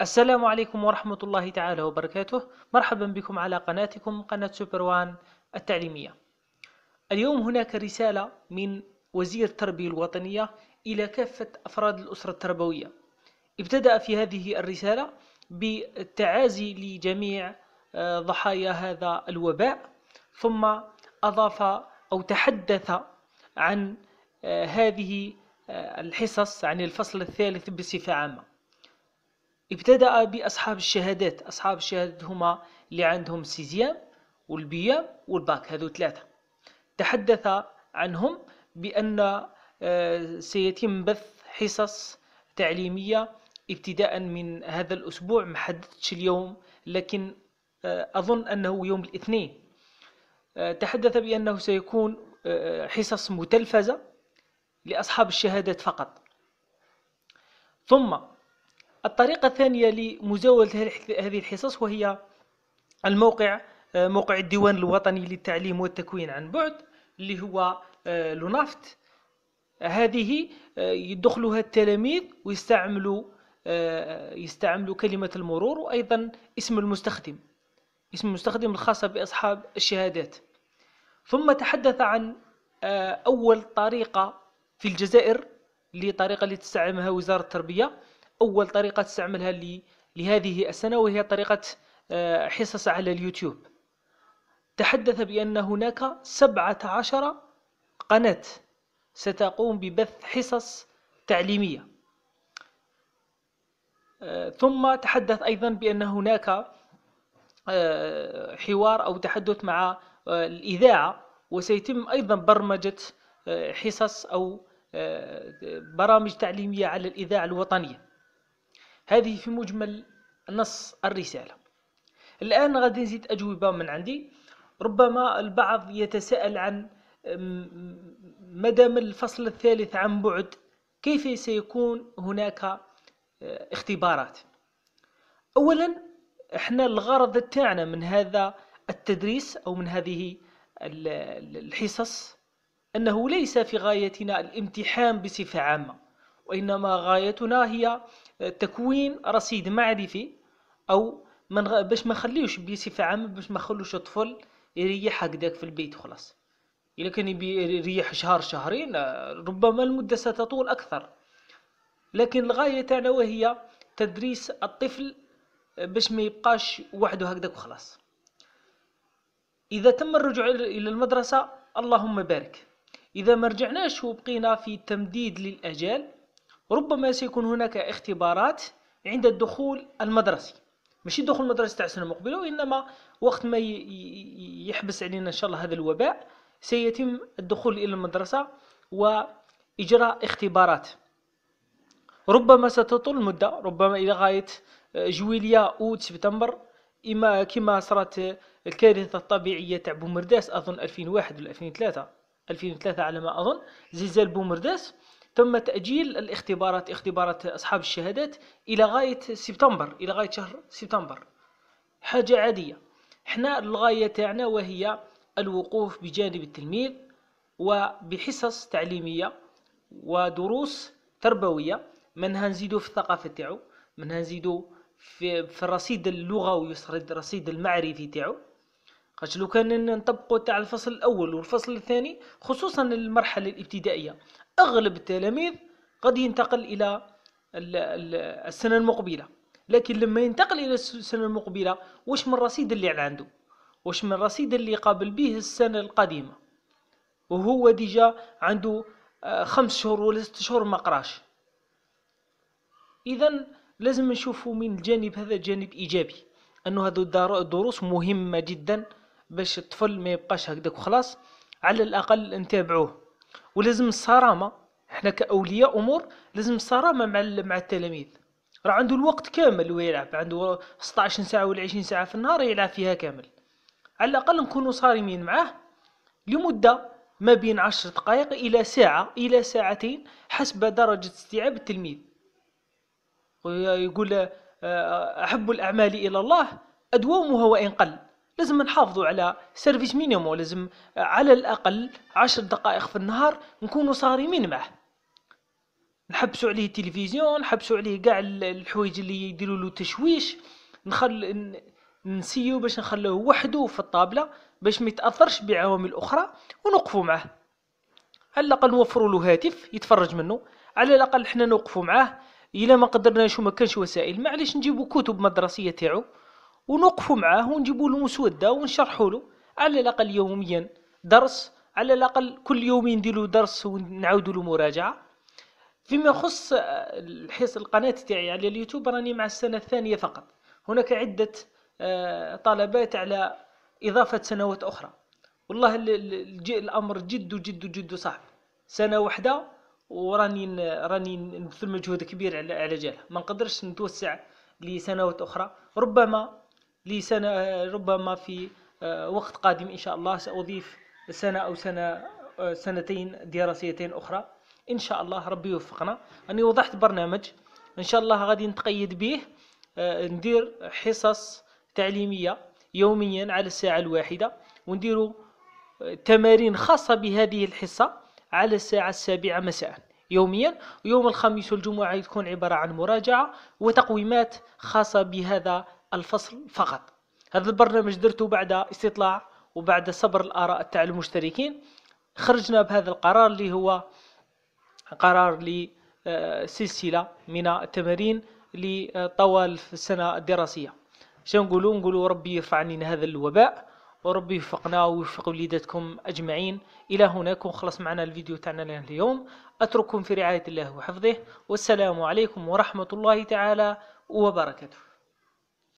السلام عليكم ورحمة الله تعالى وبركاته مرحبا بكم على قناتكم قناة سوبر وان التعليمية اليوم هناك رسالة من وزير التربية الوطنية إلى كافة أفراد الأسرة التربوية ابتدأ في هذه الرسالة بالتعازي لجميع آه، ضحايا هذا الوباء ثم أضاف أو تحدث عن آه، هذه آه، الحصص عن الفصل الثالث بصفة عامة ابتدأ بأصحاب الشهادات أصحاب الشهادات هما اللي عندهم سيزيام والبيام والباك هذو ثلاثة تحدث عنهم بأن آه، سيتم بث حصص تعليمية ابتداء من هذا الأسبوع محددتش اليوم لكن آه، أظن أنه يوم الاثنين آه، تحدث بأنه سيكون حصص متلفزة لأصحاب الشهادات فقط ثم الطريقة الثانية لمزاولة هذه الحصص وهي الموقع آه، موقع الديوان الوطني للتعليم والتكوين عن بعد اللي هو آه، لونافت هذه آه، يدخلها التلاميذ ويستعملوا يستعملوا كلمة المرور وأيضا اسم المستخدم اسم المستخدم الخاص بأصحاب الشهادات ثم تحدث عن أول طريقة في الجزائر اللي طريقة اللي تستعملها وزارة التربية أول طريقة استعملها لهذه السنة وهي طريقة آه، حصص على اليوتيوب تحدث بأن هناك 17 قناة ستقوم ببث حصص تعليمية آه، ثم تحدث أيضا بأن هناك آه، حوار أو تحدث مع الإذاعة وسيتم أيضا برمجة حصص أو برامج تعليمية على الإذاعة الوطنية هذه في مجمل نص الرسالة الآن غادي نزيد أجوبة من عندي ربما البعض يتساءل عن مدام الفصل الثالث عن بعد كيف سيكون هناك اختبارات أولا احنا الغرض تاعنا من هذا التدريس أو من هذه الحصص أنه ليس في غايتنا الامتحان بصفة عامة وإنما غايتنا هي تكوين رصيد معرفي او من باش ما نخليوش بصفه عامه باش ما نخلوش الطفل يريح هكذاك في البيت خلاص الا كان يبي يريح شهر شهرين ربما المده ستطول اكثر لكن الغايه تاعنا وهي تدريس الطفل باش ما يبقاش وحده هكذاك وخلاص اذا تم الرجوع الى المدرسه اللهم بارك اذا ما رجعناش وبقينا في تمديد للاجال ربما سيكون هناك اختبارات عند الدخول المدرسي ماشي دخول المدرسة تاع السنة المقبلة وإنما وقت ما يحبس علينا إن شاء الله هذا الوباء سيتم الدخول إلى المدرسة وإجراء اختبارات ربما ستطول المدة ربما إلى غاية آه، جويلية أو سبتمبر إما كما صارت آه، الكارثة الطبيعية تاع بومرداس أظن 2001 ولا 2003 2003 على ما أظن زلزال بومرداس تم تاجيل الاختبارات اختبارات اصحاب الشهادات الى غايه سبتمبر الى غايه شهر سبتمبر حاجه عاديه احنا الغايه تاعنا وهي الوقوف بجانب التلميذ وبحصص تعليميه ودروس تربويه منها نزيدو في الثقافه تاعو منها نزيدو في, في الرصيد اللغوي الرصيد المعرفي تاعو خاطش لو كان نطبقوا تاع الفصل الاول والفصل الثاني خصوصا المرحله الابتدائيه اغلب التلاميذ قد ينتقل الى السنه المقبله لكن لما ينتقل الى السنه المقبله واش من رصيد اللي عنده واش من رصيد اللي قابل به السنه القديمه وهو ديجا عنده آه، خمس شهور ولا ست شهور ما قراش اذا لازم نشوفوا من الجانب هذا جانب ايجابي انه هذو الدروس مهمه جدا باش الطفل ما يبقاش هكذاك وخلاص على الاقل نتابعوه ولازم الصرامه احنا كاولياء امور لازم الصرامه مع مع التلاميذ راه عنده الوقت كامل ويلعب عنده 16 ساعه ولا 20 ساعه في النهار يلعب فيها كامل على الاقل نكونوا صارمين معاه لمده ما بين عشر دقائق الى ساعه الى ساعتين حسب درجه استيعاب التلميذ ويقول آه، احب الاعمال الى الله ادومها وان قل لازم نحافظوا على سيرفيس مينيمو لازم على الاقل عشر دقائق في النهار نكونوا صارمين معه نحبسوا عليه التلفزيون نحبسوا عليه كاع الحوايج اللي يديروا له تشويش نخل نسيو باش نخلوه وحده في الطابله باش ما يتاثرش بعوامل اخرى ونوقفوا معاه على الاقل نوفروا له هاتف يتفرج منه على الاقل حنا نوقفوا معاه الا ما قدرناش وما كانش وسائل معليش نجيبوا كتب مدرسيه تاعو ونوقفوا معاه ونجيبوا له مسوده ونشرحوا له على الاقل يوميا درس على الاقل كل يوم نديروا درس ونعاودوا له مراجعه فيما يخص آه، الحصة القناة تاعي على اليوتيوب راني مع السنة الثانية فقط هناك عدة آه، طلبات على إضافة سنوات أخرى والله الأمر جد جد جد صعب سنة واحدة وراني راني نبذل مجهود كبير على على جالها ما نقدرش نتوسع لسنوات أخرى ربما لسنة ربما في آه، وقت قادم إن شاء الله سأضيف سنة أو سنة آه، سنتين دراسيتين أخرى إن شاء الله ربي يوفقنا أني وضحت برنامج إن شاء الله غادي نتقيد به آه، ندير حصص تعليمية يوميا على الساعة الواحدة ونديروا تمارين خاصة بهذه الحصة على الساعة السابعة مساء يوميا يوم الخميس والجمعة تكون عبارة عن مراجعة وتقويمات خاصة بهذا الفصل فقط هذا البرنامج درته بعد استطلاع وبعد صبر الآراء تاع المشتركين خرجنا بهذا القرار اللي هو قرار لسلسلة من التمارين لطوال السنة الدراسية شنو نقولوا نقولوا ربي يرفع عن هذا الوباء وربي يوفقنا ويوفق وليداتكم أجمعين إلى هناك ونخلص معنا الفيديو تاعنا اليوم أترككم في رعاية الله وحفظه والسلام عليكم ورحمة الله تعالى وبركاته